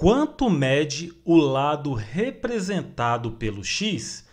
Quanto mede o lado representado pelo x?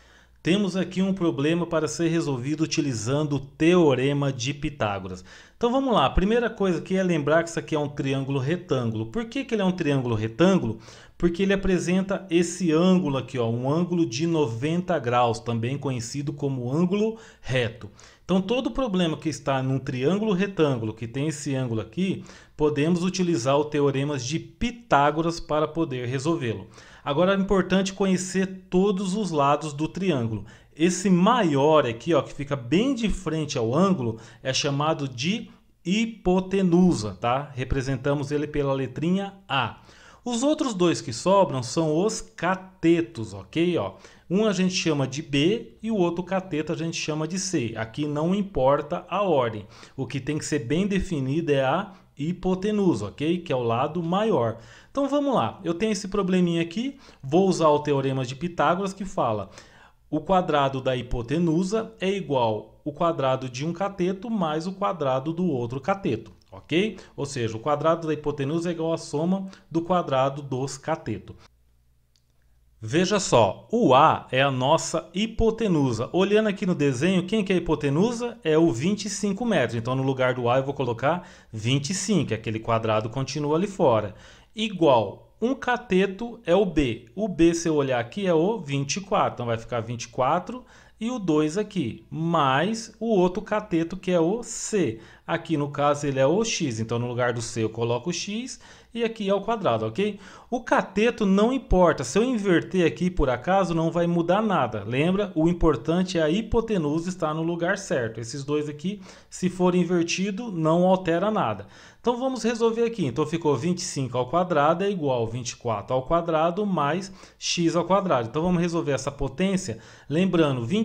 Temos aqui um problema para ser resolvido utilizando o teorema de Pitágoras. Então vamos lá, a primeira coisa aqui é lembrar que isso aqui é um triângulo retângulo. Por que, que ele é um triângulo retângulo? Porque ele apresenta esse ângulo aqui, ó, um ângulo de 90 graus, também conhecido como ângulo reto. Então, todo problema que está num triângulo retângulo, que tem esse ângulo aqui, podemos utilizar o teorema de Pitágoras para poder resolvê-lo. Agora, é importante conhecer todos os lados do triângulo. Esse maior aqui, ó, que fica bem de frente ao ângulo, é chamado de hipotenusa, tá? Representamos ele pela letrinha A. Os outros dois que sobram são os catetos, ok? Ó, um a gente chama de B e o outro cateto a gente chama de C. Aqui não importa a ordem. O que tem que ser bem definido é a hipotenusa, ok? Que é o lado maior. Então vamos lá. Eu tenho esse probleminha aqui. Vou usar o teorema de Pitágoras que fala o quadrado da hipotenusa é igual o quadrado de um cateto mais o quadrado do outro cateto ok? Ou seja, o quadrado da hipotenusa é igual à soma do quadrado dos catetos. Veja só, o A é a nossa hipotenusa. Olhando aqui no desenho, quem que é a hipotenusa? É o 25 metros. Então, no lugar do A, eu vou colocar 25. É aquele quadrado continua ali fora. Igual, um cateto é o B. O B, se eu olhar aqui, é o 24. Então, vai ficar 24 e o 2 aqui, mais o outro cateto que é o C. Aqui no caso ele é o X, então no lugar do C eu coloco o X e aqui é o quadrado, ok? O cateto não importa, se eu inverter aqui por acaso não vai mudar nada. Lembra? O importante é a hipotenusa estar no lugar certo. Esses dois aqui, se for invertido, não altera nada. Então vamos resolver aqui. Então ficou 25 ao quadrado é igual a 24 ao quadrado mais x ao quadrado. Então vamos resolver essa potência, lembrando, 25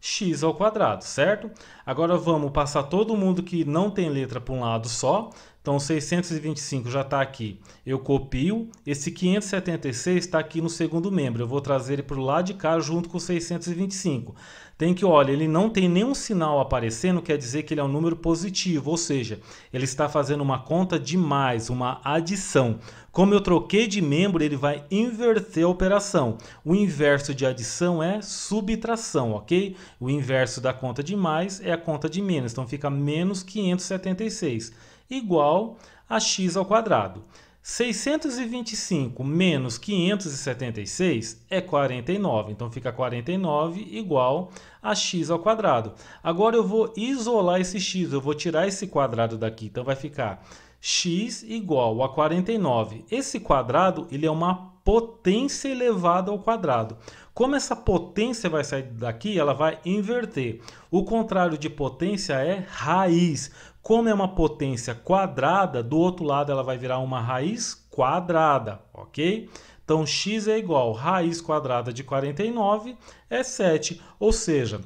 x ao quadrado, certo? Agora vamos passar todo mundo que não tem letra para um lado só. Então 625 já está aqui, eu copio. Esse 576 está aqui no segundo membro, eu vou trazer ele para o lado de cá junto com 625. Tem que, olha, ele não tem nenhum sinal aparecendo, quer dizer que ele é um número positivo, ou seja, ele está fazendo uma conta de mais, uma adição. Como eu troquei de membro, ele vai inverter a operação. O inverso de adição é subtração, ok? O inverso da conta de mais é a conta de menos, então fica menos 576, igual a x ao quadrado. 625 menos 576 é 49, então fica 49 igual a x ao quadrado. Agora eu vou isolar esse x, eu vou tirar esse quadrado daqui, então vai ficar x igual a 49. Esse quadrado ele é uma potência elevada ao quadrado. Como essa potência vai sair daqui, ela vai inverter. O contrário de potência é raiz. Como é uma potência quadrada, do outro lado ela vai virar uma raiz quadrada, ok? Então, x é igual raiz quadrada de 49 é 7, ou seja,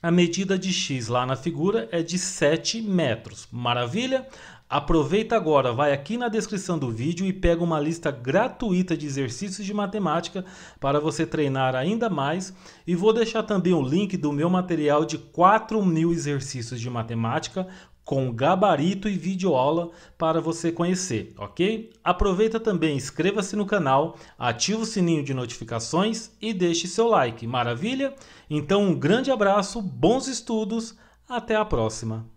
a medida de x lá na figura é de 7 metros. Maravilha? Aproveita agora, vai aqui na descrição do vídeo e pega uma lista gratuita de exercícios de matemática para você treinar ainda mais e vou deixar também o link do meu material de 4 mil exercícios de matemática com gabarito e videoaula para você conhecer, ok? Aproveita também, inscreva-se no canal, ativa o sininho de notificações e deixe seu like, maravilha? Então um grande abraço, bons estudos, até a próxima!